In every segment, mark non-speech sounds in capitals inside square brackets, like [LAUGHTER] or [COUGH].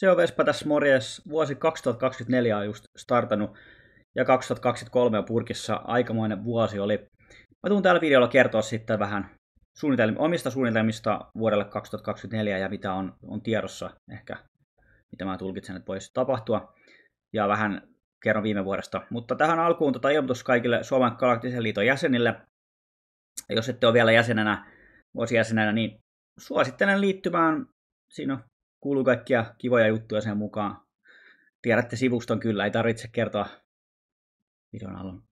Se on Vespa tässä morjes. Vuosi 2024 on just startannut ja 2023 on purkissa. Aikamoinen vuosi oli. Mä tuun tällä videolla kertoa sitten vähän suunnitelmi- omista suunnitelmista vuodelle 2024 ja mitä on, on tiedossa ehkä, mitä mä tulkitsen, että voisi tapahtua. Ja vähän kerron viime vuodesta. Mutta tähän alkuun tota ilmoitus kaikille Suomen Galaktisen liiton jäsenille. jos ette ole vielä jäsenenä, vuosijäsenenä, niin suosittelen liittymään. Siinä on kuuluu kaikkia kivoja juttuja sen mukaan. Tiedätte sivuston kyllä, ei tarvitse kertoa. Videon alun.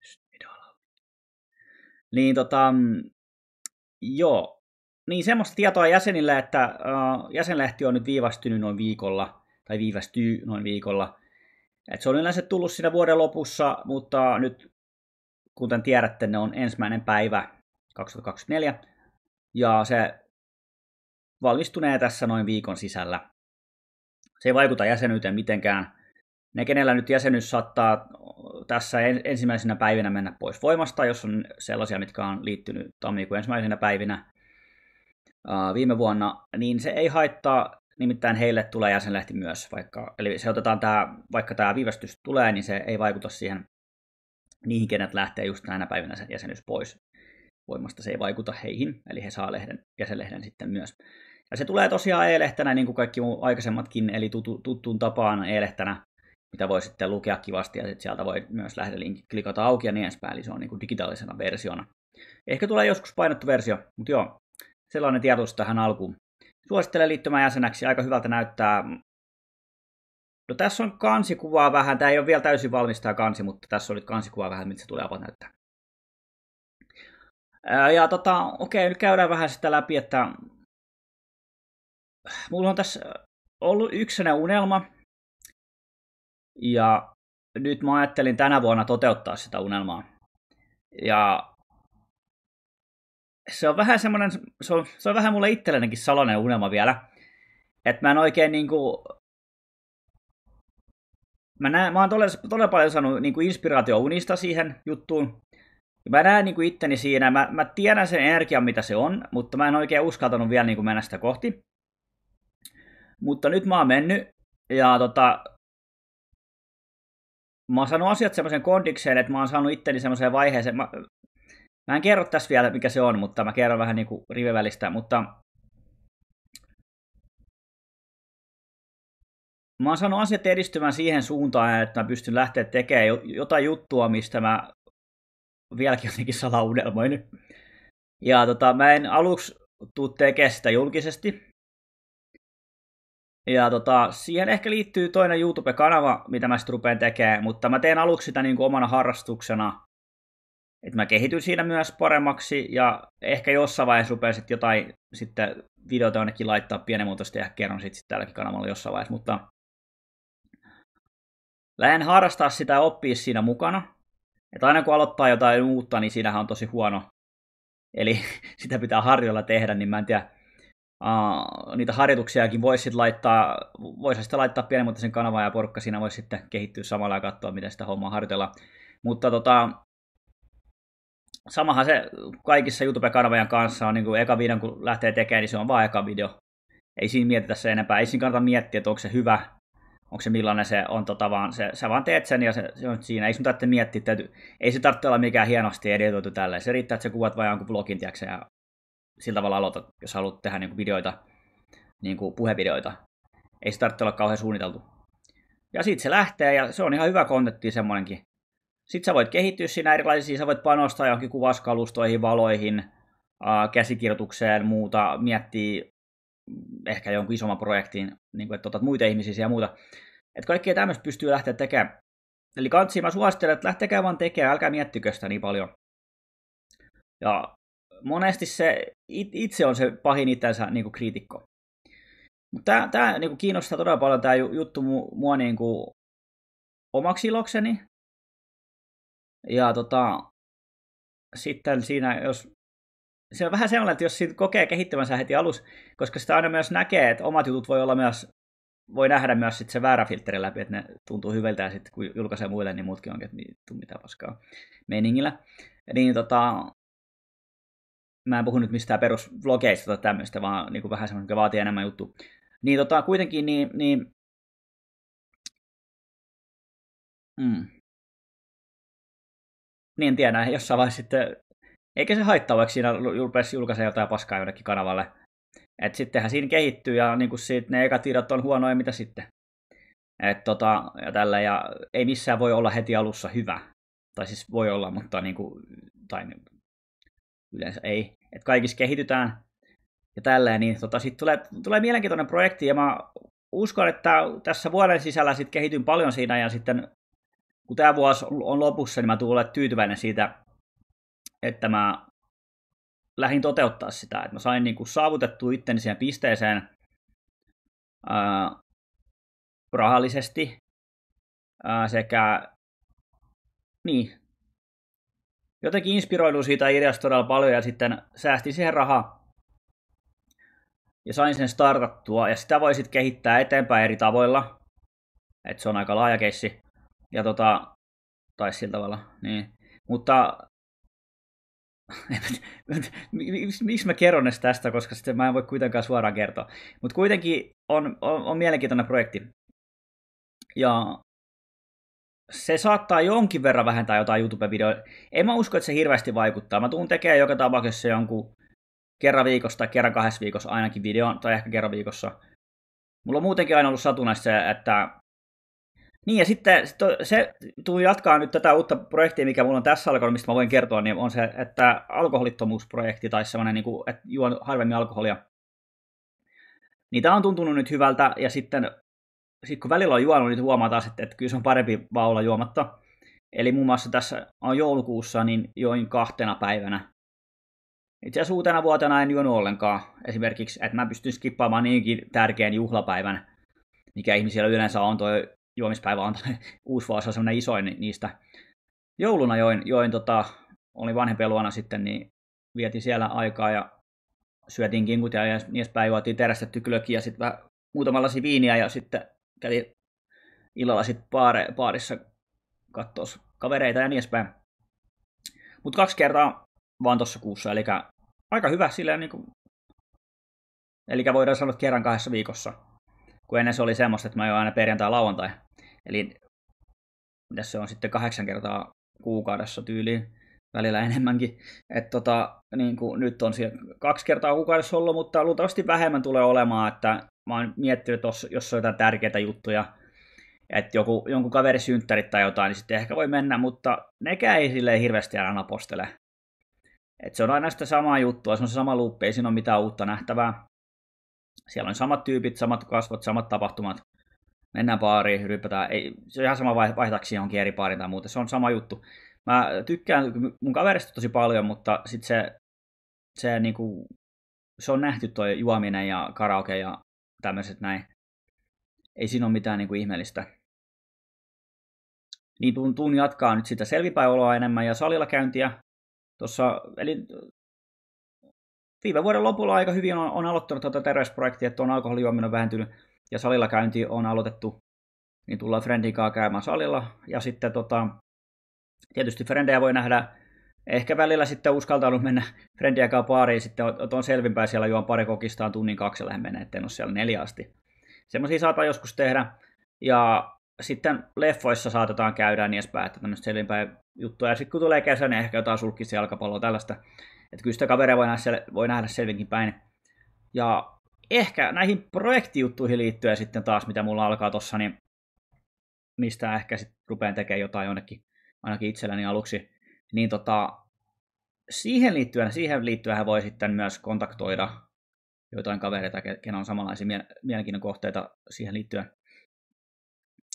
Niin tota, mm, joo. Niin semmoista tietoa jäsenille, että uh, jäsenlehti on nyt viivästynyt noin viikolla, tai viivästyy noin viikolla. Et se on yleensä tullut siinä vuoden lopussa, mutta nyt, kuten tiedätte, ne on ensimmäinen päivä 2024, ja se valmistunee tässä noin viikon sisällä se ei vaikuta jäsenyyteen mitenkään. Ne, kenellä nyt jäsenyys saattaa tässä ensimmäisenä päivinä mennä pois voimasta, jos on sellaisia, mitkä on liittynyt tammikuun ensimmäisenä päivinä viime vuonna, niin se ei haittaa, nimittäin heille tulee jäsenlehti myös, vaikka, eli se otetaan tämä, vaikka tämä viivästys tulee, niin se ei vaikuta siihen niihin, kenet lähtee just näinä päivinä se jäsenyys pois voimasta, se ei vaikuta heihin, eli he saa lehden, jäsenlehden sitten myös. Ja se tulee tosiaan e lehtänä niin kuin kaikki mun aikaisemmatkin, eli tutu, tuttuun tapaan e lehtänä mitä voi sitten lukea kivasti, ja sitten sieltä voi myös lähdelinkki klikata auki ja niin edespäin, eli se on niin kuin digitaalisena versiona. Ehkä tulee joskus painettu versio, mutta joo, sellainen tiedotus tähän alkuun. Suosittelen liittymään jäseneksi, aika hyvältä näyttää. No tässä on kansikuvaa vähän, tämä ei ole vielä täysin valmis tämä kansi, mutta tässä oli kansikuvaa vähän, mitä se tulee avata näyttää. Ja tota, okei, nyt käydään vähän sitä läpi, että mulla on tässä ollut yksinä unelma, ja nyt mä ajattelin tänä vuonna toteuttaa sitä unelmaa. Ja se on vähän semmoinen, se on, se on vähän mulle itsellenikin salainen unelma vielä. Että mä en oikein niinku... Mä, näen, mä oon todella, todella paljon saanut niinku inspiraatio unista siihen juttuun. Mä näen kuin niinku itteni siinä, mä, mä tiedän sen energian mitä se on, mutta mä en oikein uskaltanut vielä niin mennä sitä kohti. Mutta nyt mä oon mennyt ja tota, mä oon saanut asiat semmoisen kondikseen, että mä oon saanut itteni semmoiseen vaiheeseen. Mä, mä en kerro tässä vielä, mikä se on, mutta mä kerron vähän niin rivevälistä, mutta mä oon saanut asiat edistymään siihen suuntaan, että mä pystyn lähteä tekemään jotain juttua, mistä mä vieläkin jotenkin salaunelmoin. Ja tota, mä en aluksi tuu tekemään sitä julkisesti, ja tota, siihen ehkä liittyy toinen YouTube-kanava, mitä mä sitten rupean tekemään, mutta mä teen aluksi sitä niin kuin omana harrastuksena, että mä kehityn siinä myös paremmaksi ja ehkä jossain vaiheessa rupean sitten jotain sitten videoita ainakin laittaa pienemuotoista ja kerron sitten sit tälläkin kanavalla jossain vaiheessa, mutta lähden harrastaa sitä ja oppia siinä mukana. Että aina kun aloittaa jotain uutta, niin siinähän on tosi huono. Eli [LAUGHS] sitä pitää harjoilla tehdä, niin mä en tiedä, Uh, niitä harjoituksiakin voisi sitten laittaa, voisi sitten laittaa pienimuotoisen kanavan ja porukka siinä voisi sitten kehittyä samalla ja katsoa, miten sitä hommaa harjoitella. Mutta tota, samahan se kaikissa YouTube-kanavien kanssa on, niin kuin eka video, kun lähtee tekemään, niin se on vaan eka video. Ei siinä mietitä se enempää, ei siinä kannata miettiä, että onko se hyvä, onko se millainen se on, tota vaan, se, sä vaan teet sen ja se, se on siinä. Ei sun tarvitse miettiä, täytyy, ei se tarvitse olla mikään hienosti editoitu tälleen. Se riittää, että sä kuvat vaan jonkun blogin, tiedätkö, ja sillä tavalla aloitat, jos haluat tehdä niin kuin videoita, niin kuin puhevideoita. Ei se tarvitse olla kauhean suunniteltu. Ja sitten se lähtee, ja se on ihan hyvä kontentti semmoinenkin. Sitten sä voit kehittyä siinä erilaisiin, sä voit panostaa johonkin kuvauskalustoihin, valoihin, käsikirjoitukseen, muuta, miettiä ehkä jonkun isomman projektiin, niin kuin, että otat muita ihmisiä ja muuta. Että kaikkea tämmöistä pystyy lähteä tekemään. Eli kantsia mä suosittelen, että lähtekää vaan tekemään, älkää miettikö sitä niin paljon. Ja monesti se it, itse on se pahin itsensä niin kuin kriitikko. Mutta tämä niin kiinnostaa todella paljon tämä juttu mua niin kuin omaksi ilokseni. Ja tota, sitten siinä, jos se on vähän sellainen, että jos siitä kokee kehittyvänsä heti alus, koska sitä aina myös näkee, että omat jutut voi olla myös, voi nähdä myös sit se väärä filtteri läpi, että ne tuntuu hyvältä ja sitten kun julkaisee muille, niin muutkin onkin, että niin, mitä paskaa meiningillä. Niin tota, Mä en puhu nyt mistään perusvlogeista tai tämmöistä, vaan niin kuin vähän semmoinen, mikä vaatii enemmän juttu. Niin tota, kuitenkin, niin, niin... Mm. Niin en tiedä, jossain vaiheessa sitten... Eikä se haittaa, vaikka siinä rupesi julkaisee jotain paskaa jonnekin kanavalle. Että sittenhän siinä kehittyy ja niin kuin siitä ne ekat tiedot on huonoja, mitä sitten. Et tota, ja tällä, ja ei missään voi olla heti alussa hyvä. Tai siis voi olla, mutta niin kuin, tai niinku- yleensä ei että kaikissa kehitytään ja tälleen, niin tota, sitten tulee, tulee mielenkiintoinen projekti ja mä uskon, että tässä vuoden sisällä sitten kehityn paljon siinä ja sitten kun tämä vuosi on lopussa, niin mä tulen olemaan tyytyväinen siitä, että mä lähdin toteuttaa sitä, että mä sain niin kuin saavutettua itteni siihen pisteeseen ää, rahallisesti ää, sekä niin, jotenkin inspiroidun siitä ideasta todella paljon ja sitten säästin siihen rahaa ja sain sen startattua ja sitä voi sitten kehittää eteenpäin eri tavoilla. että se on aika laaja keissi. Ja tota, tai sillä tavalla, niin. Mutta miksi mä kerron tästä, koska sitten mä en voi kuitenkaan suoraan kertoa. Mutta kuitenkin on, on, on mielenkiintoinen projekti. Ja se saattaa jonkin verran vähentää jotain YouTube-videoita. En mä usko, että se hirveästi vaikuttaa. Mä tuun tekemään joka tapauksessa jonkun kerran viikossa tai kerran kahdessa viikossa ainakin videon, tai ehkä kerran viikossa. Mulla on muutenkin aina ollut satunnaista se, että... Niin, ja sitten se tuu jatkaa nyt tätä uutta projektia, mikä mulla on tässä alkanut, mistä mä voin kertoa, niin on se, että alkoholittomuusprojekti tai semmoinen, niin että juon harvemmin alkoholia. Niitä on tuntunut nyt hyvältä, ja sitten sitten kun välillä on juonut, niin huomaa taas, että, että kyllä se on parempi vaan olla juomatta. Eli muun muassa tässä on joulukuussa, niin join kahtena päivänä. Itse asiassa uutena vuotena en juonut ollenkaan. Esimerkiksi, että mä pystyn skippaamaan niinkin tärkeän juhlapäivän, mikä ihmisillä yleensä on, tuo juomispäivä on [LAUGHS] uusi vuosi semmoinen isoin niistä. Jouluna join, join tota, olin vanhempi luona sitten, niin vietin siellä aikaa ja syötiin kinkut ja niissä päivä juotiin terästetty ja sitten muutamalla lasi viiniä ja sitten kävi illalla sitten paarissa baarissa katsoa kavereita ja niin edespäin. Mutta kaksi kertaa vaan tuossa kuussa, eli aika hyvä silleen niin kuin... Eli voidaan sanoa että kerran kahdessa viikossa, kun ennen se oli semmoista, että mä jo aina perjantai lauantai. Eli tässä on sitten kahdeksan kertaa kuukaudessa tyyliin, välillä enemmänkin. Et tota, niin kuin nyt on siellä kaksi kertaa kuukaudessa ollut, mutta luultavasti vähemmän tulee olemaan, että Mä oon miettinyt, että jos on jotain tärkeitä juttuja, että joku, jonkun kaveri synttärit tai jotain, niin sitten ehkä voi mennä, mutta nekään ei sille hirveästi aina napostele. Et se on aina sitä samaa juttua, se on se sama luuppi, ei siinä ole mitään uutta nähtävää. Siellä on samat tyypit, samat kasvot, samat tapahtumat. Mennään baariin, ryppätään. Ei, se on ihan sama vaihtaksi johonkin eri baariin tai muuten. Se on sama juttu. Mä tykkään mun kaverista tosi paljon, mutta sit se, se, niinku, se on nähty tuo juominen ja karaoke ja tämmöiset näin. Ei siinä ole mitään niin kuin ihmeellistä. Niin tuun, tuun jatkaa nyt sitä selvipäioloa enemmän ja salilla käyntiä. Tossa, eli viime vuoden lopulla aika hyvin on, on aloittanut tätä terveysprojektia, että on alkoholijuominen on vähentynyt ja salilla käynti on aloitettu. Niin tullaan Frendin käymään salilla ja sitten tota, tietysti Frendejä voi nähdä Ehkä välillä sitten uskaltanut mennä friendiä kanssa baariin, sitten on selvinpäin siellä juon pari kokistaan tunnin kaksi lähden menee, ettei ole siellä neljä asti. Semmoisia saattaa joskus tehdä. Ja sitten leffoissa saatetaan käydä niin edespäin, että tämmöistä selvinpäin juttuja. Ja sitten kun tulee kesä, niin ehkä jotain sulkista jalkapalloa tällaista. Että kyllä sitä kaveria voi nähdä, voi nähdä selvinkin päin. Ja ehkä näihin projektijuttuihin liittyen sitten taas, mitä mulla alkaa tossa, niin mistä ehkä sitten rupean tekemään jotain jonnekin, ainakin itselläni aluksi niin tota, siihen liittyen, siihen liittyen hän voi sitten myös kontaktoida joitain kavereita, kenellä on samanlaisia mielenkiinnon kohteita siihen liittyen.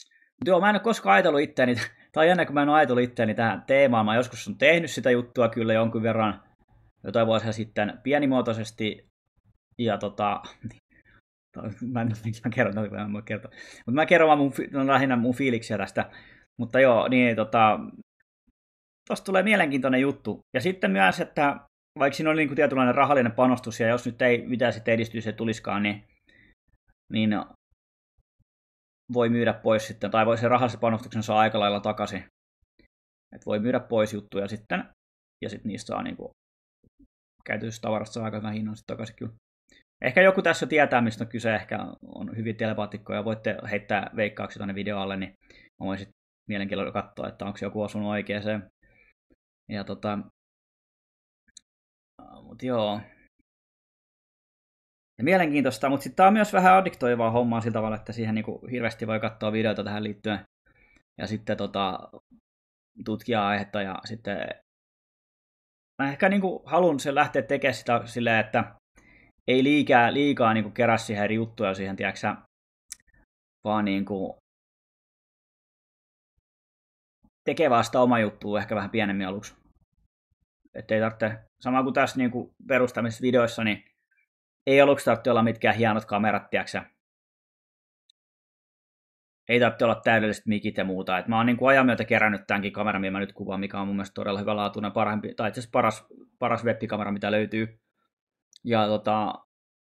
Mutta joo, mä en ole koskaan ajatellut itseäni, [LAUGHS] tai jännä, kun mä en ole ajatellut itseäni tähän teemaan. Mä joskus on tehnyt sitä juttua kyllä jonkun verran, jotain vuosia sitten pienimuotoisesti, ja tota, [LAUGHS] mä en [LAUGHS] mä kerron, mä en voi kertoa. Mutta mä kerron vaan mun, no lähinnä mun fiiliksiä tästä. Mutta joo, niin tota, tuosta tulee mielenkiintoinen juttu. Ja sitten myös, että vaikka siinä oli niin kuin tietynlainen rahallinen panostus, ja jos nyt ei mitään sitten edistyy, se tuliskaan, niin, niin voi myydä pois sitten, tai voi se rahallisen panostuksen saa aika lailla takaisin. Että voi myydä pois juttuja sitten, ja sitten niistä saa niin kuin, käytetystä tavarasta saa aika hyvän hinnan sitten takaisin kyllä. Ehkä joku tässä tietää, mistä on kyse, ehkä on hyvin telepaatikkoja, voitte heittää veikkauksia tänne videoalle, niin mä voin sitten katsoa, että onko joku osunut oikeaan ja tota, mut joo. Ja mielenkiintoista, mutta sitten tämä on myös vähän addiktoivaa hommaa sillä tavalla, että siihen niinku hirveästi voi katsoa videoita tähän liittyen ja sitten tota, tutkia aihetta ja sitten mä ehkä niinku haluan sen lähteä tekemään sitä silleen, että ei liikaa, liikaa niinku kerää siihen eri juttuja siihen, tiedäksä, vaan niinku tekee vasta oma juttu ehkä vähän pienemmin aluksi. Että ei tarvitse, sama kuin tässä niin kuin perustamisvideoissa, niin ei aluksi tarvitse olla mitkään hienot kamerat, tiiäksä. Ei tarvitse olla täydelliset mikit ja muuta. Et mä oon niin kuin ajan myötä kerännyt tämänkin kameran, mitä mä nyt kuvaan, mikä on mun mielestä todella hyvä laatuinen, parempi, tai itse asiassa paras, paras webbikamera, mitä löytyy. Ja tota,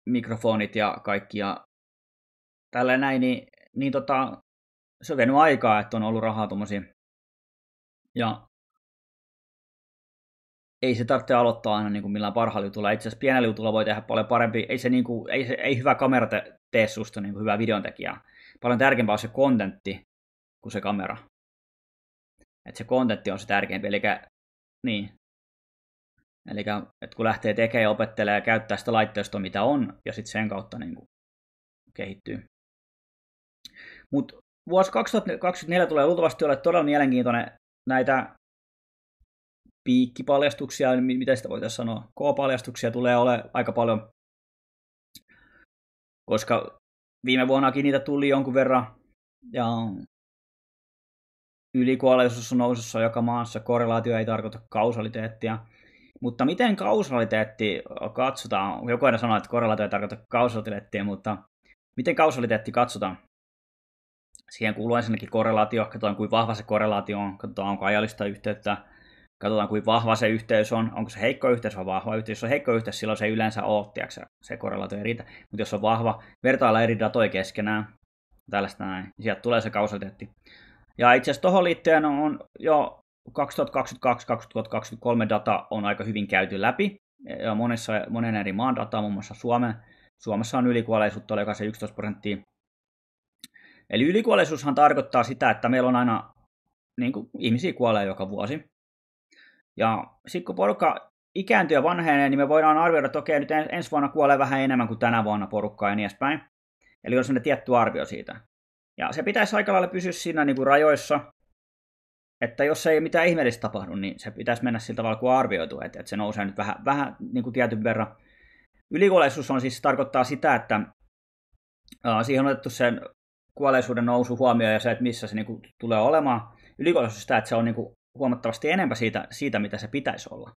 mikrofonit ja kaikki ja tällä näin, niin, niin tota, se on vienyt aikaa, että on ollut rahaa tuommoisiin ja ei se tarvitse aloittaa aina niin kuin millään parhaalla jutulla. Itse asiassa pienellä jutulla voi tehdä paljon parempi. Ei, se, niin kuin, ei, se, ei hyvä kamera te, tee susta niin kuin hyvää videontekijää. Paljon tärkeämpää on se kontentti kuin se kamera. Et se kontentti on se tärkeämpi. Eli niin. että kun lähtee tekemään ja opettelee ja käyttää sitä laitteistoa, mitä on, ja sitten sen kautta niin kuin, kehittyy. Mutta vuosi 2024 tulee luultavasti olla todella mielenkiintoinen näitä piikkipaljastuksia, niin mitä sitä voitaisiin sanoa, K-paljastuksia tulee ole aika paljon, koska viime vuonnakin niitä tuli jonkun verran, ja ylikuolleisuus on nousussa joka maassa, korrelaatio ei tarkoita kausaliteettia. Mutta miten kausaliteetti katsotaan? Joku aina sanoo, että korrelaatio ei tarkoita kausaliteettia, mutta miten kausaliteetti katsotaan? Siihen kuuluu ensinnäkin korrelaatio, katsotaan kuin vahva se korrelaatio on, katsotaan onko ajallista yhteyttä, katsotaan kuin vahva se yhteys on, onko se heikko yhteys vai vahva yhteys. Jos on heikko yhteys, silloin se ei yleensä ole, tiiäksä, se korrelaatio ei riitä. Mutta jos on vahva, vertailla eri datoja keskenään, tällaista näin, niin sieltä tulee se kausaliteetti. Ja itse asiassa tuohon liittyen on jo 2022-2023 data on aika hyvin käyty läpi. Ja monessa, monen eri maan dataa, muun muassa Suomen. Suomessa on ylikuolleisuutta, oli se 11 prosenttia. Eli ylikuolleisuushan tarkoittaa sitä, että meillä on aina niin kuin, ihmisiä kuolee joka vuosi. Ja sitten kun porukka ikääntyy ja vanhenee, niin me voidaan arvioida, että okei, nyt ensi vuonna kuolee vähän enemmän kuin tänä vuonna porukkaa ja niin edespäin. Eli on sellainen tietty arvio siitä. Ja se pitäisi aika lailla pysyä siinä niin kuin rajoissa, että jos ei mitään ihmeellistä tapahdu, niin se pitäisi mennä sillä tavalla kuin arvioitu, että, että se nousee nyt vähän, vähän niin kuin tietyn verran. Ylikuolleisuus on siis tarkoittaa sitä, että siihen on otettu sen kuolleisuuden nousu huomioon ja se, että missä se niin kuin, tulee olemaan. Ylikoulutus sitä, että se on niin kuin, huomattavasti enemmän siitä, siitä, mitä se pitäisi olla.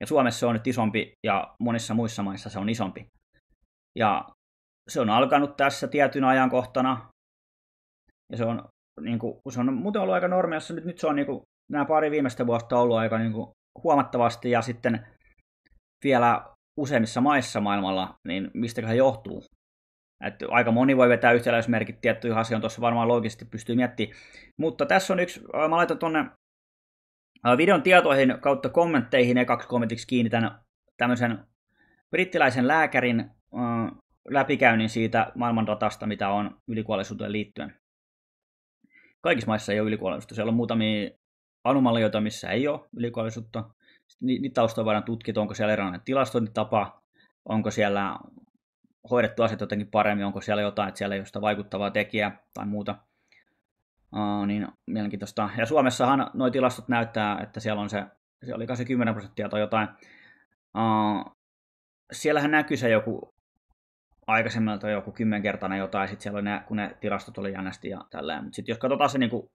Ja Suomessa se on nyt isompi ja monissa muissa maissa se on isompi. Ja se on alkanut tässä tietyn ajankohtana. Ja se on, niin kuin, se on muuten ollut aika jossa Nyt, nyt se on niin kuin, nämä pari viimeistä vuotta ollut aika niin kuin, huomattavasti. Ja sitten vielä useimmissa maissa maailmalla, niin mistäköhän johtuu. Että aika moni voi vetää yhtäläismerkit tiettyihin asioihin, tuossa varmaan loogisesti pystyy miettimään. Mutta tässä on yksi, äh, mä laitan tuonne äh, videon tietoihin kautta kommentteihin kaksi kommentiksi kiinni tämän, tämmöisen brittiläisen lääkärin äh, läpikäynnin siitä maailmandatasta, mitä on ylikuolleisuuteen liittyen. Kaikissa maissa ei ole ylikuolleisuutta. Siellä on muutamia anomalioita, missä ei ole ylikuolleisuutta. Niitä taustoja voidaan tutkia, onko siellä erilainen tilastointitapa, onko siellä hoidettu asiat jotenkin paremmin, onko siellä jotain, että siellä ei ole sitä vaikuttavaa tekijää tai muuta. Uh, niin mielenkiintoista. Ja Suomessahan nuo tilastot näyttää, että siellä on se, se kai se 10 prosenttia tai jotain. Uh, siellähän näkyy se joku aikaisemmalta joku kymmenkertainen jotain, sitten siellä oli ne, kun ne tilastot oli jännästi ja tälleen. Mutta sitten jos katsotaan se niin kuin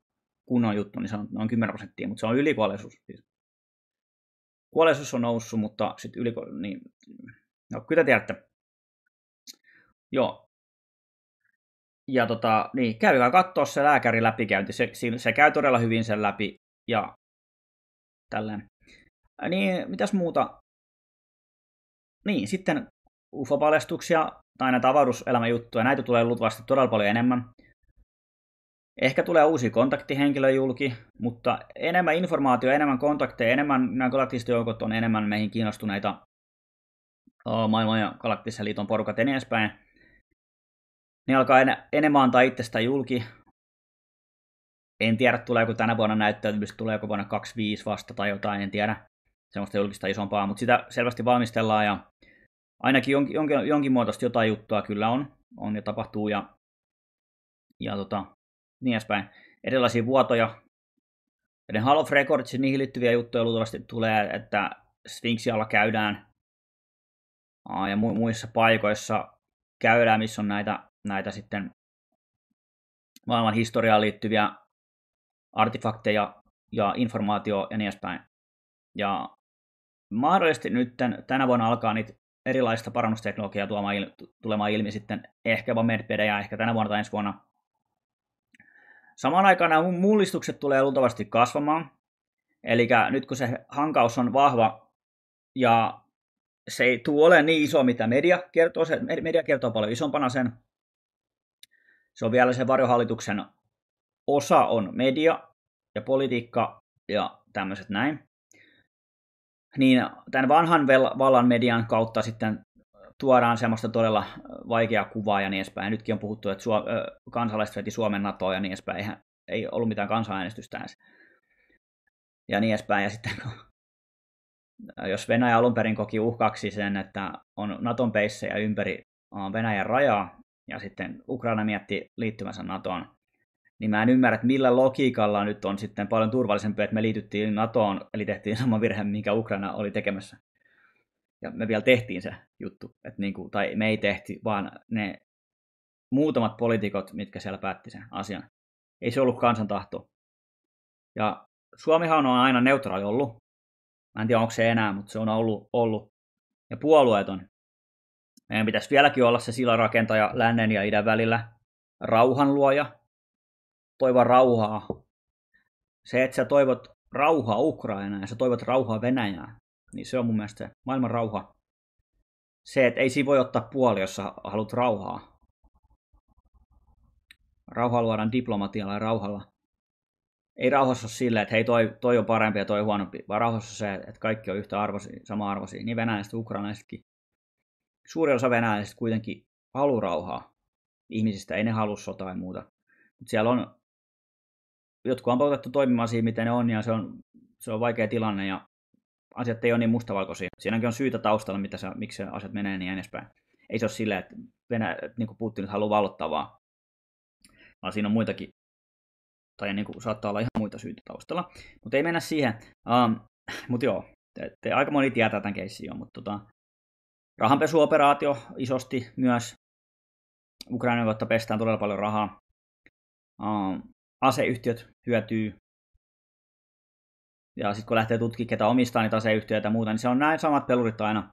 kunnon juttu, niin se on noin 10 prosenttia, mutta se on ylikuolleisuus. Siis kuolleisuus on noussut, mutta sitten yli, niin, no kyllä tiedätte. Joo. Ja tota, niin, vaan katsoa se lääkäri läpikäynti. Se, se käy todella hyvin sen läpi ja tällainen. Niin, mitäs muuta? Niin, sitten UFO-paljastuksia tai näitä avaruuselämäjuttuja. Näitä tulee luultavasti todella paljon enemmän. Ehkä tulee uusi kontaktihenkilö julki, mutta enemmän informaatio, enemmän kontakteja, enemmän nämä galaktiset joukot on enemmän meihin kiinnostuneita maailman ja galaktisen liiton porukat ja niin edespäin niin alkaa en, enemmän antaa itsestä julki. En tiedä, tuleeko tänä vuonna näyttäytymistä, tuleeko vuonna 25 vasta tai jotain, en tiedä. Semmoista julkista isompaa, mutta sitä selvästi valmistellaan ja ainakin jonkin, jonkin, jonkin muotoista jotain juttua kyllä on, on ja tapahtuu ja, ja tota, niin edespäin. Erilaisia vuotoja. Ja Hall of Records, niihin liittyviä juttuja luultavasti tulee, että Sphinxialla käydään ja muissa paikoissa käydään, missä on näitä näitä sitten maailman historiaan liittyviä artefakteja ja informaatio ja niin edespäin. Ja mahdollisesti nyt tänä vuonna alkaa niitä erilaista parannusteknologiaa tuomaan, tulemaan ilmi sitten ehkä vaan MedPedejä, ehkä tänä vuonna tai ensi vuonna. Samaan aikaan nämä mullistukset tulee luultavasti kasvamaan. Eli nyt kun se hankaus on vahva ja se ei tule ole niin iso, mitä media kertoo, se media kertoo paljon isompana sen, se on vielä se varjohallituksen osa on media ja politiikka ja tämmöiset näin. Niin tämän vanhan vallan median kautta sitten tuodaan semmoista todella vaikeaa kuvaa ja niin edespäin. nytkin on puhuttu, että Suom- kansalaiset veti Suomen NATOa ja niin edespäin. Eihän, ei ollut mitään kansanäänestystä edes. Ja niin edespäin. Ja sitten jos Venäjä alun perin koki uhkaksi sen, että on Naton peissejä ympäri Venäjän rajaa, ja sitten Ukraina mietti liittymänsä NATOon, niin mä en ymmärrä, että millä logiikalla nyt on sitten paljon turvallisempi, että me liityttiin NATOon, eli tehtiin sama virhe, minkä Ukraina oli tekemässä. Ja me vielä tehtiin se juttu, että niin kuin, tai me ei tehti, vaan ne muutamat poliitikot, mitkä siellä päätti sen asian. Ei se ollut kansan tahto. Ja Suomihan on aina neutraali ollut. Mä en tiedä, onko se enää, mutta se on ollut. ollut. Ja puolueeton. Meidän pitäisi vieläkin olla se silarakentaja lännen ja idän välillä, rauhanluoja, toiva rauhaa. Se, että sä toivot rauhaa Ukrainaan ja sä toivot rauhaa Venäjään, niin se on mun mielestä se maailman rauha. Se, että ei siinä voi ottaa puoli, jos sä haluat rauhaa. Rauha luodaan diplomatialla ja rauhalla. Ei rauhassa ole silleen, että hei toi, toi on parempi ja toi on huonompi, vaan rauhassa on se, että kaikki on yhtä arvosi, sama arvosi, niin venäläiset kuin ukrainaisetkin suuri osa venäläisistä kuitenkin haluaa rauhaa ihmisistä, ei ne halua sotaa ja muuta. Mutta siellä on, jotkut on pakotettu toimimaan siihen, miten ne on, ja se on, se on vaikea tilanne, ja asiat ei ole niin mustavalkoisia. Siinäkin on syytä taustalla, mitä se, miksi se asiat menee niin edespäin. Ei se ole sillä, että venä, niin kuin Putin haluaa valottaa vaan, vaan siinä on muitakin, tai niin kuin saattaa olla ihan muita syitä taustalla. Mutta ei mennä siihen. Um, mutta joo, te, te, aika moni tietää tämän keissin jo, mutta tota, Rahanpesuoperaatio isosti myös. Ukrainan kautta pestään todella paljon rahaa. Aseyhtiöt hyötyy. Ja sitten kun lähtee tutkimaan, ketä omistaa niitä aseyhtiöitä ja muuta, niin se on näin samat pelurit aina.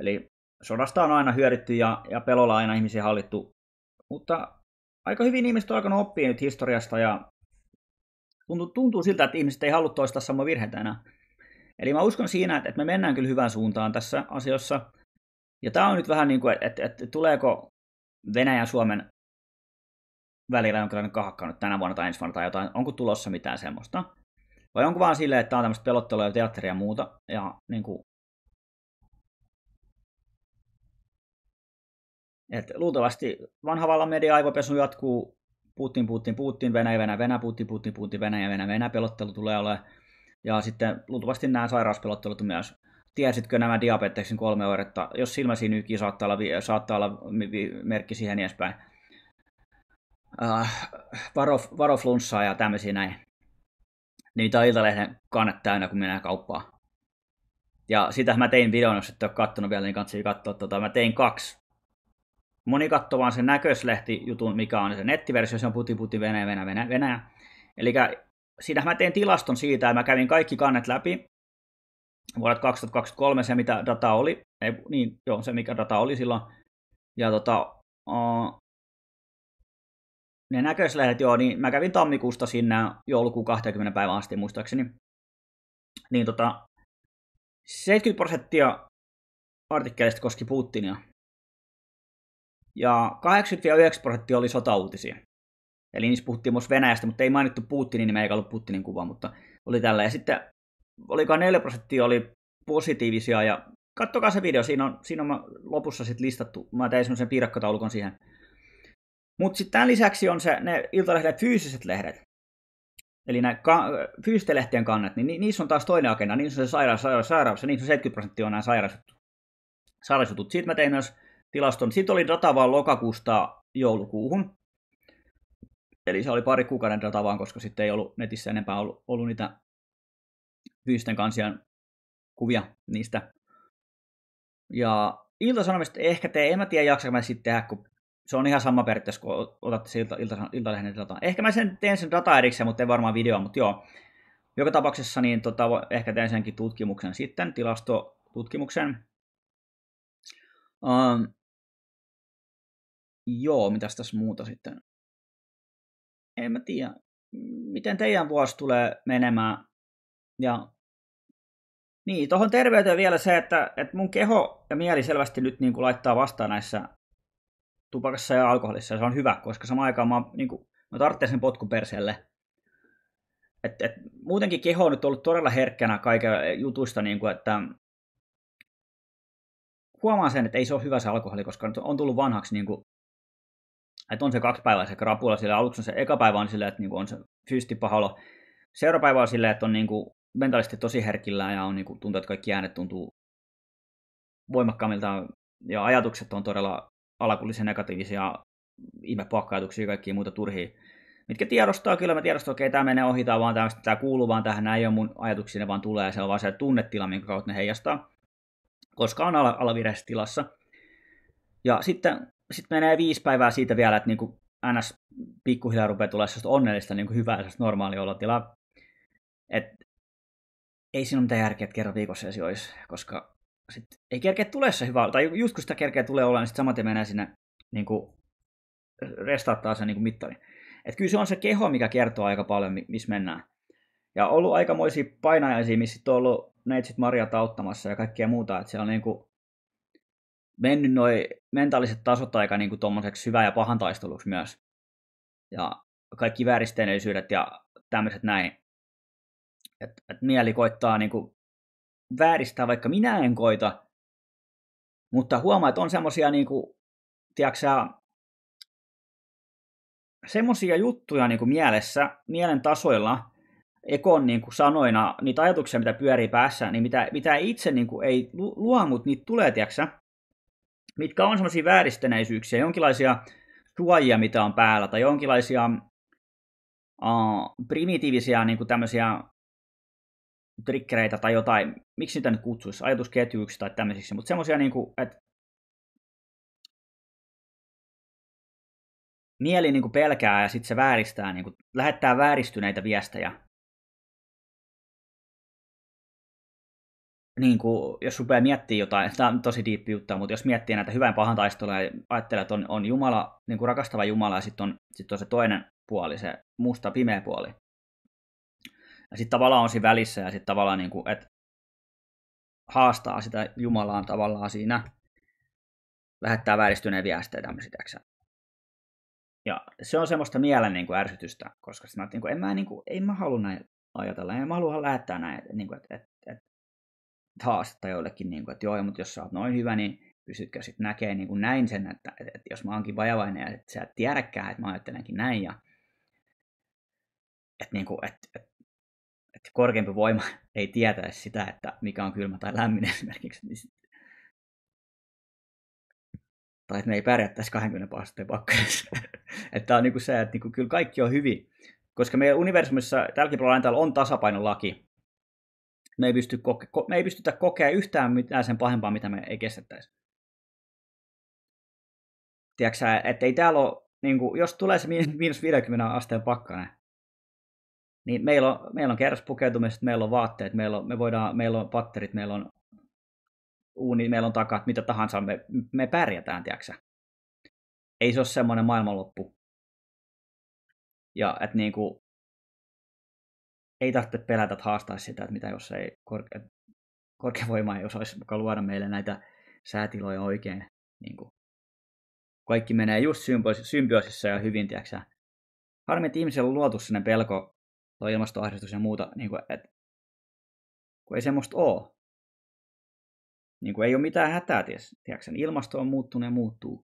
Eli sodasta on aina hyödytty ja, ja pelolla aina ihmisiä hallittu. Mutta aika hyvin ihmiset on alkanut oppia nyt historiasta ja tuntuu, tuntuu siltä, että ihmiset ei halua toistaa samaa virheitä enää. Eli mä uskon siinä, että me mennään kyllä hyvään suuntaan tässä asiassa. Ja tämä on nyt vähän niin kuin, että et, tuleeko Venäjän Suomen välillä jonkinlainen kahakka nyt tänä vuonna tai ensi vuonna tai jotain, onko tulossa mitään semmoista? Vai onko vaan silleen, että tämä on tämmöistä pelottelua ja teatteria ja muuta, ja niin kuin, Et luultavasti vanha vallan media aivopesu jatkuu, Putin, Putin, Putin, Venäjä, Venäjä, Venäjä, Putin, Putin, Putin, Venäjä, Venäjä, Venäjä, pelottelu tulee olemaan. Ja sitten luultavasti nämä sairauspelottelut myös tiesitkö nämä diabeteksen kolme oiretta, jos silmäsi nyki saattaa olla, saattaa olla merkki siihen niin edespäin. Uh, varo, varo flunssaa ja tämmöisiä näin. Niitä on Iltalehden kannet täynnä, kun mennään kauppaan. Ja sitä mä tein videon, jos et ole kattonut vielä, niin kannattaa katsoa. Tota, mä tein kaksi. Moni katsoo vaan sen näköislehti jutun, mikä on se nettiversio, se on puti puti Venäjä, Venäjä, Venäjä. Eli siinä mä tein tilaston siitä, ja mä kävin kaikki kannet läpi, vuodet 2023 se, mitä data oli, ei, niin joo, se mikä data oli silloin. Ja tota, uh, ne näköislehdet, joo, niin mä kävin tammikuusta sinne joulukuun 20 päivän asti muistaakseni. Niin tota, 70 prosenttia artikkeleista koski Putinia. Ja 89 prosenttia oli sotauutisia. Eli niissä puhuttiin myös Venäjästä, mutta ei mainittu Putinin me ei ollut Putinin kuva, mutta oli tällä. Ja sitten oliko 4 prosenttia oli positiivisia ja kattokaa se video, siinä on, siinä on lopussa sitten listattu, mä tein semmoisen piirakkataulukon siihen. Mutta sitten tämän lisäksi on se, ne iltalehdet, fyysiset lehdet, eli nämä ka- fyysisten lehtien kannet, niin ni- niissä on taas toinen agenda, niissä on se sairaus, sairaus, sairaus, ja niissä on 70 prosenttia on nämä sairausjutut. sairausjutut. Siitä mä tein myös tilaston. Siitä oli data vaan lokakuusta joulukuuhun. Eli se oli pari kuukauden data vaan, koska sitten ei ollut netissä enempää ollut, ollut niitä fyysisten kansian kuvia niistä. Ja iltasanomista ehkä te en mä tiedä jaksa mä sitten tehdä, kun se on ihan sama periaatteessa, kun otatte se ilta, ilta, iltalehden Ehkä mä sen teen sen data erikseen, mutta ei varmaan video, mutta joo. Joka tapauksessa niin tota, ehkä teen senkin tutkimuksen sitten, tilastotutkimuksen. Um, joo, mitäs tässä muuta sitten? En mä tiedä, miten teidän vuosi tulee menemään. Ja niin, tuohon terveyteen vielä se, että, että mun keho ja mieli selvästi nyt niin kuin laittaa vastaan näissä tupakassa ja alkoholissa, ja se on hyvä, koska samaan aikaan mä, niin kuin, mä tarvitsen sen potkun perseelle. Et, et, muutenkin keho on nyt ollut todella herkkänä kaiken jutuista, niin kuin, että huomaa sen, että ei se ole hyvä se alkoholi, koska nyt on tullut vanhaksi, niin kuin, että on se kaksi päivää se krapula, sillä aluksi on se eka päivä on silleen, että niin kuin, on se fyysti paholo. Seuraava päivä on silleen, että on niin kuin, mentaalisesti tosi herkillä ja on, niin kuin, tuntuu, että kaikki äänet tuntuu voimakkaammilta ja ajatukset on todella alakullisen negatiivisia, ihmepakkaajatuksia ja kaikkia muita turhia, mitkä tiedostaa, kyllä mä tiedostan, okei, okay, tämä menee ohi, tämä, vaan tämä, tämä kuuluu vaan tähän, näin ei ole mun ajatuksia, ne vaan tulee, se on vaan se tunnetila, minkä kautta ne heijastaa, koska on al- alavireisessä tilassa. Ja sitten sit menee viisi päivää siitä vielä, että niin kuin ns. pikkuhiljaa rupeaa tulemaan onnellista, niin kuin hyvää, normaalia olotilaa. Et ei siinä ole mitään järkeä, että kerran viikossa se olisi, koska sit ei kerkeä tule se hyvä, tai just kun sitä kerkeä tulee olla, niin sitten samaten menee sinne niin kuin, restauttaa sen niin kuin mittarin. Et kyllä se on se keho, mikä kertoo aika paljon, missä mennään. Ja ollut aikamoisia painajaisia, missä on ollut neitsyt Marjat auttamassa ja kaikkea muuta, että siellä on niin kuin, mennyt noi mentaaliset tasot aika niin kuin tommoseksi hyvä ja pahan taisteluksi myös. Ja kaikki vääristeneisyydet ja tämmöiset näin että et mieli koittaa niin kuin vääristää, vaikka minä en koita, mutta huomaa, että on semmoisia niin semmoisia juttuja niin kuin mielessä, mielen tasoilla, ekon niin kuin sanoina, niitä ajatuksia, mitä pyörii päässä, niin mitä, mitä itse niin kuin ei luo, mutta niitä tulee, tiiäksä, mitkä on semmoisia vääristeneisyyksiä, jonkinlaisia suojia, mitä on päällä, tai jonkinlaisia uh, primitiivisiä niin kuin tämmöisiä trikkereitä tai jotain, miksi niitä nyt kutsuisi, ajatusketjuiksi tai tämmöisiksi, mutta semmoisia, niin että mieli niin kuin pelkää ja sitten se vääristää, niin kuin, lähettää vääristyneitä viestejä. Niin kuin, jos rupeaa miettimään jotain, tämä on tosi diippi juttu, mutta jos miettii näitä hyvän pahan taisteluja ja ajattelee, että on, on Jumala, niin kuin rakastava Jumala ja sitten on, sit on se toinen puoli, se musta pimeä puoli. Ja sitten tavallaan on siinä välissä ja sitten tavallaan niin kuin, että haastaa sitä Jumalaa tavallaan siinä, lähettää vääristyneen viestejä tämmöisiä, Ja se on semmoista mielen niin kuin ärsytystä, koska sinä, niin kuin, en mä, niin kuin, ei mä halua näin ajatella, en mä halua lähettää näin, niin kuin, että, että, että haastetta jollekin, niin kuin, että joo, mutta jos sä oot noin hyvä, niin pystytkö sitten näkemään niin kuin näin sen, että, että, että jos mä oonkin vajavainen ja että sä et tiedäkään, että mä ajattelenkin näin ja että, niin kuin, että, että se korkeampi voima [LAUGHS] ei tietäisi sitä, että mikä on kylmä tai lämmin [LAUGHS] esimerkiksi. Niin tai että me ei pärjättäisi 20 asteen pakkasessa. että on niinku se, että niinku, kyllä kaikki on hyvin. Koska meidän universumissa tälläkin planeetalla on tasapainolaki. Me ei, pysty koke- ko- me ei pystytä kokea yhtään mitään sen pahempaa, mitä me ei kestettäisi. Tiedätkö että ei täällä ole, kuin, niinku, jos tulee se miinus 50 asteen pakkanen, niin meillä on, meillä on kerrospukeutumiset, meillä on vaatteet, meillä on, me voidaan, meillä on patterit, meillä on uuni, meillä on takat, mitä tahansa, me, me pärjätään, tiedäksä. Ei se ole semmoinen maailmanloppu. Ja että niin kuin, ei tarvitse pelätä, että haastaa sitä, että mitä jos ei korke, korkevoima ei osaisi mukaan luoda meille näitä säätiloja oikein. Niin kuin. Kaikki menee just symbioosissa ja hyvin, tiedäksä. Harmi, että ihmisellä on luotu sinne pelko tuo ilmastoahdistus ja muuta, niin kuin, et, kun ei semmoista ole. Niin kuin ei ole mitään hätää, tiedätkö, ilmasto on muuttunut ja muuttuu.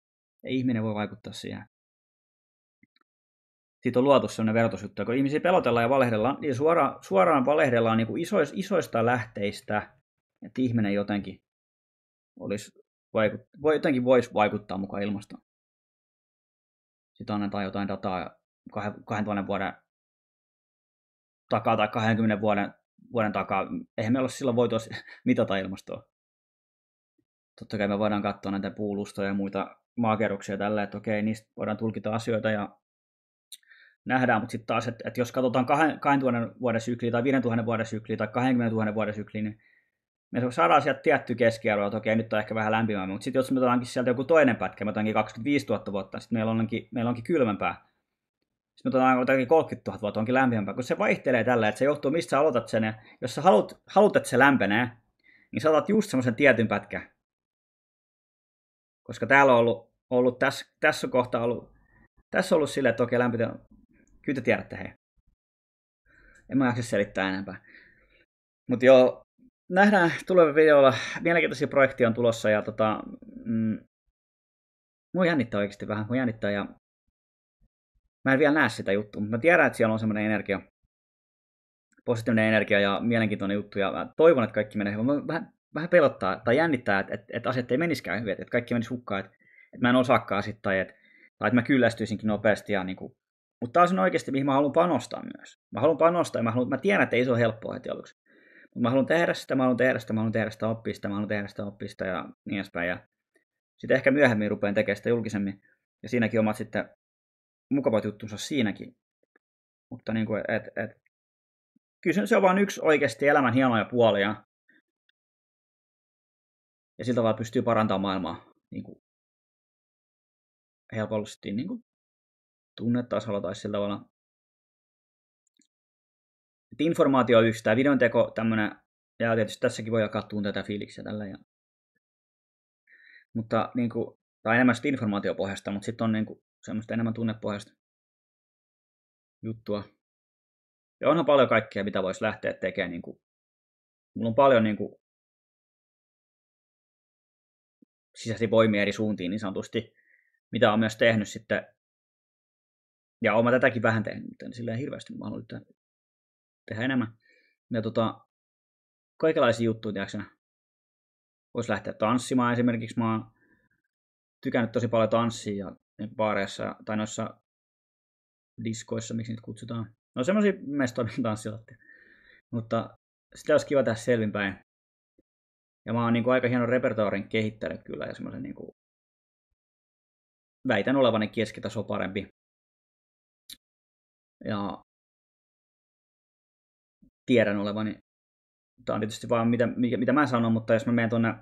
Ei ihminen voi vaikuttaa siihen. Siitä on luotu sellainen verotusjuttu, kun ihmisiä pelotellaan ja valehdellaan, niin suoraan, suoraan valehdellaan niin kuin isois, isoista lähteistä, että ihminen jotenkin olisi vaikut, voi, jotenkin voisi vaikuttaa mukaan ilmastoon. Sitten annetaan jotain dataa kahden, vuoden takaa tai 20 vuoden, vuoden takaa, eihän me olla silloin voitu [LAUGHS] mitata ilmastoa. Totta kai me voidaan katsoa näitä puulustoja ja muita maakerroksia tällä, että okei, niistä voidaan tulkita asioita ja nähdään, mutta sitten taas, että, että jos katsotaan 2000 vuoden sykliä tai 5000 vuoden sykliä tai 20 000 vuoden sykliä, niin me saadaan sieltä tietty keskiarvo, että okei, nyt on ehkä vähän lämpimämpi, mutta sitten jos me otetaankin sieltä joku toinen pätkä, me otetaankin 25 000 vuotta, sitten meillä onkin, meillä onkin kylmempää sitten me on jotakin 30 000 vuotta onkin lämpimämpää, kun se vaihtelee tällä, että se johtuu mistä sä aloitat sen, ja jos sä haluat, haluat että se lämpenee, niin sä otat just semmoisen tietyn pätkän. Koska täällä on ollut, ollut tässä, tässä kohtaa ollut, tässä on ollut silleen, että okei lämpitä, kyllä te tiedätte hei. En mä jaksa selittää enempää. Mutta joo, nähdään tulevilla videoilla. Mielenkiintoisia projekteja on tulossa ja tota, mm, mua jännittää oikeasti vähän, mua jännittää ja Mä en vielä näe sitä juttua, mutta mä tiedän, että siellä on semmoinen energia, positiivinen energia ja mielenkiintoinen juttu, ja mä toivon, että kaikki menee hyvin. Mä vähän, vähän pelottaa tai jännittää, että, että, että asiat ei meniskään hyvin, että kaikki menisi hukkaan, että, että mä en osaakaan sitten, tai että, tai että mä kyllästyisinkin nopeasti. Ja niin kuin. Mutta tämä on oikeasti, mihin mä haluan panostaa myös. Mä haluan panostaa, ja mä, haluan, mä tiedän, että ei se ole helppoa heti aluksi. Mutta mä haluan tehdä sitä, mä haluan tehdä sitä, mä haluan tehdä sitä oppista, mä haluan tehdä sitä oppista ja niin edespäin. Ja sitten ehkä myöhemmin rupean tekemään sitä julkisemmin. Ja siinäkin omat sitten mukavat juttunsa siinäkin. Mutta niin kuin, et, et, kyllä se on vain yksi oikeasti elämän hienoja puolia. Ja sillä tavalla pystyy parantamaan maailmaa niin kuin helposti niin kuin tunnetasolla tai sillä tavalla. Et informaatio on yksi, tämä videon teko tämmöinen, ja tietysti tässäkin voi jakaa tunteita fiiliksiä tällä. Ja... Mutta niin kuin, tai enemmän sitten informaatiopohjasta, mutta sitten on niin kuin, semmoista enemmän tunnepohjaista juttua. Ja onhan paljon kaikkea, mitä voisi lähteä tekemään. Niin kuin, mulla on paljon niin kuin, sisäisiä voimia eri suuntiin niin sanotusti, mitä on myös tehnyt sitten. Ja oma tätäkin vähän tehnyt, mutta en silleen hirveästi mahdollista tehdä enemmän. Ja tota, kaikenlaisia juttuja, tiedätkö Voisi lähteä tanssimaan esimerkiksi. Mä oon tykännyt tosi paljon tanssia ja baareissa tai noissa diskoissa, miksi niitä kutsutaan. No semmoisia mestoja tanssilattia. Mutta sitä olisi kiva tehdä selvinpäin. Ja mä oon niin kuin aika hienon repertoarin kehittänyt kyllä ja semmoisen niin kuin väitän olevani keskitaso parempi. Ja tiedän olevani, tämä on tietysti vaan mitä, mitä mä sanon, mutta jos mä menen tuonne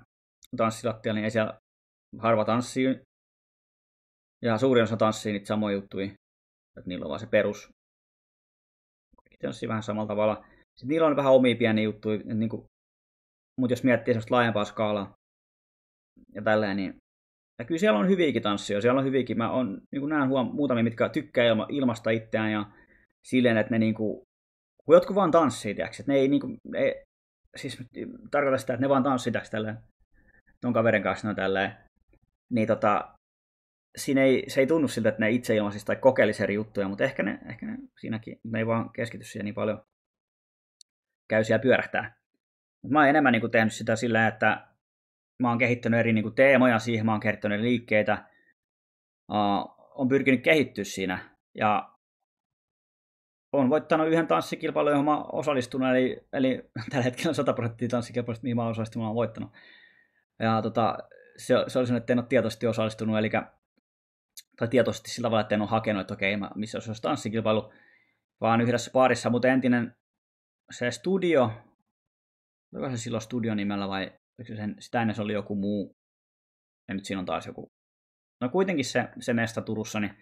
tanssilattialle, niin ei siellä harva tanssii ja suurin osa tanssii niitä samoja juttuja. Että niillä on vaan se perus. Tanssii vähän samalla tavalla. Sitten niillä on vähän omia pieniä juttuja. Niin kuin, mutta jos miettii sellaista laajempaa skaalaa ja tälleen, niin ja kyllä siellä on hyviäkin tanssia, siellä on hyviäkin. Mä on, niin näen huom- muutamia, mitkä tykkää ilma- ilmasta itseään ja silleen, että ne niin kuin, kun jotkut vaan tanssii, tiiäks, että ne ei niin kuin, ei, siis tarkoita sitä, että ne vaan tanssii tiiäks, tälleen, ton kaverin kanssa, no tälleen, niin tota, siinä ei, se ei tunnu siltä, että ne itse ilmaisisi tai kokeilisi eri juttuja, mutta ehkä ne, ehkä ne siinäkin, ne ei vaan keskity siihen niin paljon käy siellä pyörähtää. Mä oon enemmän niin kuin tehnyt sitä sillä, että mä oon kehittänyt eri niin kuin teemoja siihen, mä oon kehittänyt liikkeitä, uh, on pyrkinyt kehittyä siinä ja on voittanut yhden tanssikilpailun, johon mä oon osallistunut, eli, eli [LAUGHS] tällä hetkellä 100 prosenttia tanssikilpailusta, mihin mä oon osallistunut, mä oon voittanut. Ja tota, se, se oli sellainen, että en ole tietoisesti osallistunut, eli tai tietoisesti sillä tavalla, että en ole hakenut, että okei, mä, missä olisi tanssikilpailu, vaan yhdessä parissa, mutta entinen se studio, oliko se silloin studio nimellä vai sen, sitä ennen se oli joku muu, ja nyt siinä on taas joku, no kuitenkin se, se mesta Turussa, niin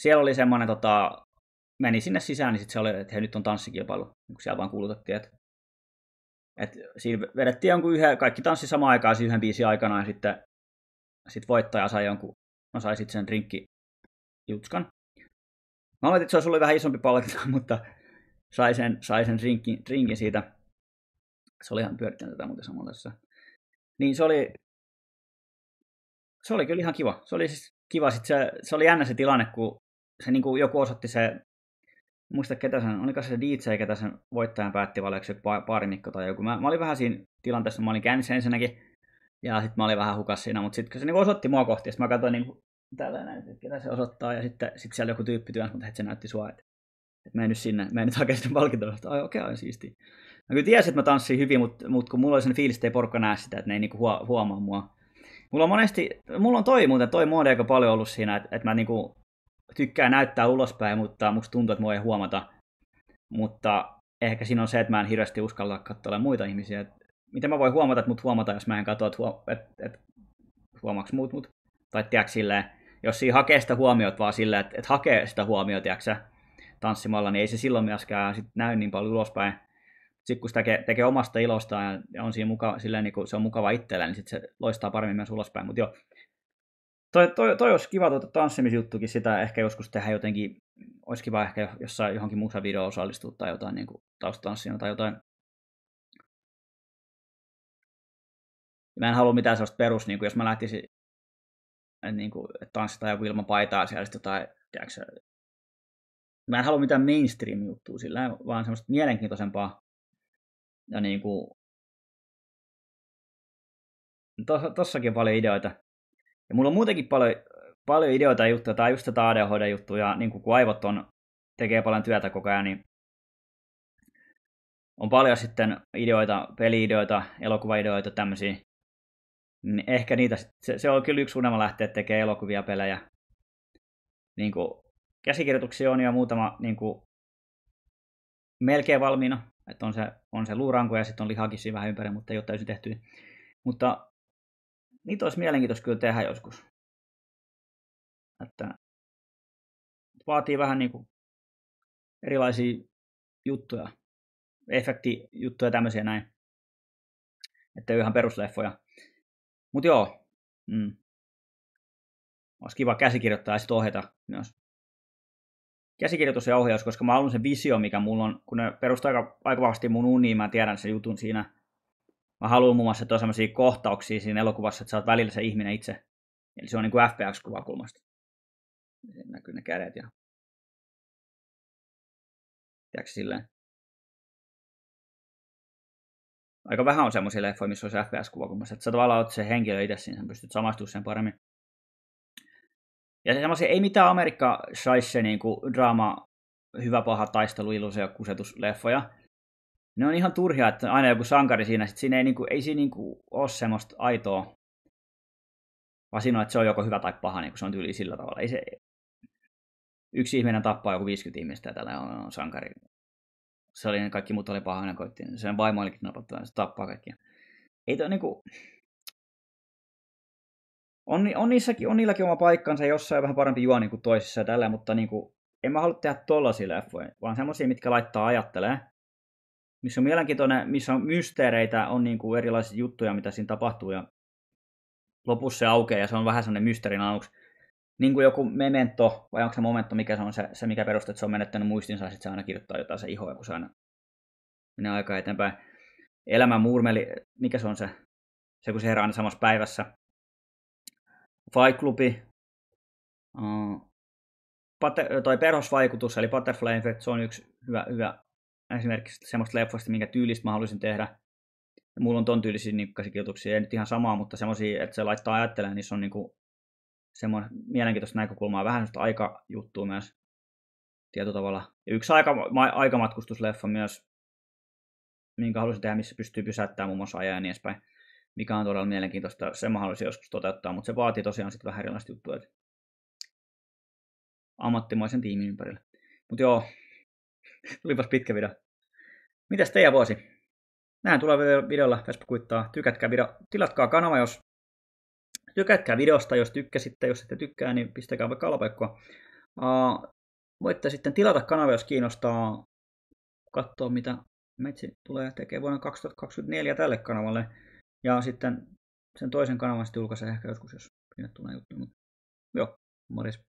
siellä oli semmoinen, tota, meni sinne sisään, niin sitten se oli, että hei, nyt on tanssikilpailu, niin kun siellä vaan kuulutettiin, että et siinä vedettiin jonkun yhden, kaikki tanssi samaan aikaan, siis yhden biisin aikana, ja sitten sit voittaja sai jonkun sain saisit sen rinkki jutskan. Mä oletin, että se olisi ollut vähän isompi palkinto, [LAUGHS] mutta sai sen, sai sen rinkin, rinkin siitä. Se oli ihan pyörittänyt tätä muuten samalla tässä. Niin se oli, se oli kyllä ihan kiva. Se oli siis kiva. Sitten se, se oli jännä se tilanne, kun se niin kuin joku osoitti se, muista ketä sen, oliko se DJ, ketä sen voittajan päätti, vai oliko se paarimikko tai joku. Mä, mä olin vähän siinä tilanteessa, mä olin käynnissä ensinnäkin, ja sitten mä olin vähän hukas siinä, mutta sitten se niinku osoitti mua kohti, ja mä katsoin niinku tällä näin, että ketä se osoittaa, ja sitten sit siellä joku tyyppi työnsä, mutta se näytti sua, että et mä en nyt sinne, mä en nyt hakea [LAUGHS] sitä palkintoa, että ai okei, okay, siistiä. Mä kyllä tiesin, että mä tanssin hyvin, mutta, mut kun mulla oli sen fiilis, että ei porukka näe sitä, että ne ei niinku huo, huomaa mua. Mulla on monesti, mulla on toi muuten, toi muodi aika paljon ollut siinä, että, et mä niinku tykkään näyttää ulospäin, mutta musta tuntuu, että mua ei huomata. Mutta ehkä siinä on se, että mä en hirveästi uskalla katsoa muita ihmisiä. Että miten mä voin huomata, että mut huomataan, jos mä en katso, että, huom- et, et, huomaaks muut mut. Tai tiedätkö silleen, jos siinä hakee sitä huomiota vaan silleen, että, että hakee sitä huomiota, tiedätkö tanssimalla, niin ei se silloin myöskään sit näy niin paljon ulospäin. Sitten kun sitä tekee, tekee omasta ilostaan ja on siinä muka, silleen, niin se on mukava itsellä, niin sit se loistaa paremmin myös ulospäin. Mutta joo, toi, toi, toi olisi kiva tuota tanssimisjuttukin, sitä ehkä joskus tehdä jotenkin, olisi kiva ehkä jossain johonkin musavideoon osallistua tai jotain niin taustatanssina tai jotain Ja mä en halua mitään sellaista perus, niin kuin jos mä lähtisin äh, niin kuin, tanssitaan joku ilman paitaa siellä sitten jotain, tiedätkö, mä en halua mitään mainstream-juttua sillä, vaan semmoista mielenkiintoisempaa ja niin kuin, tossakin on paljon ideoita. Ja mulla on muutenkin paljon, paljon ideoita ja juttuja, tai just tätä ADHD-juttuja, niin kuin kun aivot on, tekee paljon työtä koko ajan, niin on paljon sitten ideoita, peliideoita, elokuvaideoita, tämmöisiä. Niin ehkä niitä, se, se on kyllä yksi unelma lähteä tekemään elokuvia, pelejä. Niin kuin, käsikirjoituksia on jo muutama niin kuin, melkein valmiina. Että on se, on se luuranko ja sitten on lihakin siinä vähän ympäri, mutta ei ole täysin tehty. Mutta niitä olisi mielenkiintoista kyllä tehdä joskus. Että vaatii vähän niin kuin erilaisia juttuja, efektijuttuja tämmöisiä näin. Että ihan perusleffoja. Mutta joo, mm. olisi kiva käsikirjoittaa ja sitten ohjata myös. Käsikirjoitus ja ohjaus, koska mä haluan sen visio, mikä mulla on, kun ne perustaa aika, aika vahvasti mun uniin, mä tiedän sen jutun siinä. Mä haluan muun muassa, että on kohtauksia siinä elokuvassa, että sä oot välillä se ihminen itse. Eli se on niin kuin FPX-kuvakulmasta. Siinä näkyy ne kädet ja... Tiedätkö silleen? aika vähän on semmoisia leffoja, missä olisi FPS-kuvakulmassa. Että sä tavallaan oot se henkilö itse siinä, sä pystyt samastumaan sen paremmin. Ja semmoisia ei mitään Amerikka saisi niin kuin draama, hyvä paha taistelu, iloisia kusetusleffoja. Ne on ihan turhia, että aina joku sankari siinä, sit siinä ei, niin kuin, ei siinä niin kuin ole semmoista aitoa, vaan siinä on, että se on joko hyvä tai paha, niin kuin se on tyyli sillä tavalla. Ei se, yksi ihminen tappaa joku 50 ihmistä ja tällä on, on sankari se oli, kaikki muut oli pahoina koitti. Sen vaimo olikin napattu, se tappaa kaikkia. Ei toi niinku... On, on, niissäkin, on niilläkin oma paikkansa, jossain vähän parempi juoni kuin toisissa ja tällä, mutta niinku, en mä halua tehdä tollaisia leffoja, vaan semmoisia, mitkä laittaa ajattelee. Missä on mielenkiintoinen, missä on mysteereitä, on niinku erilaisia juttuja, mitä siinä tapahtuu ja lopussa se aukeaa ja se on vähän semmoinen mysteerin aluksi niin kuin joku memento, vai onko se momento, mikä se on se, se mikä perustuu, että se on menettänyt muistinsa, ja sitten se aina kirjoittaa jotain se iho, kun se aina menee aikaa eteenpäin. Elämän murmeli, mikä se on se? Se, kun se herää aina samassa päivässä. Fight Clubi, uh, pate, toi perhosvaikutus, eli Butterfly Effect, se on yksi hyvä, hyvä esimerkki semmoista leffoista, minkä tyylistä mä haluaisin tehdä. Ja mulla on ton tyylisiä käsikirjoituksia, ei nyt ihan samaa, mutta semmoisia, että se laittaa ajattelemaan, niin se on niinku semmoinen mielenkiintoista näkökulmaa, vähän sellaista aikajuttua myös tietyllä tavalla. Ja yksi aika, aikamatkustusleffa myös, minkä haluaisin tehdä, missä pystyy pysäyttämään muun muassa ajaa ja niin edespäin, mikä on todella mielenkiintoista. Sen mä haluaisin joskus toteuttaa, mutta se vaatii tosiaan sitten vähän erilaista juttua että ammattimaisen tiimin ympärille. Mutta joo, [LAUGHS] tulipas pitkä video. Mitäs teidän vuosi? Näin tulee videolla, Vespa kuittaa. Tykätkää video, tilatkaa kanava, jos tykätkää videosta, jos tykkäsitte, jos ette tykkää, niin pistäkää vaikka alapaikkoa. Uh, voitte sitten tilata kanava, jos kiinnostaa katsoa, mitä Metsi tulee tekemään vuonna 2024 tälle kanavalle. Ja sitten sen toisen kanavan sitten julkaisee ehkä joskus, jos sinne tulee juttu. Mutta joo, morjens.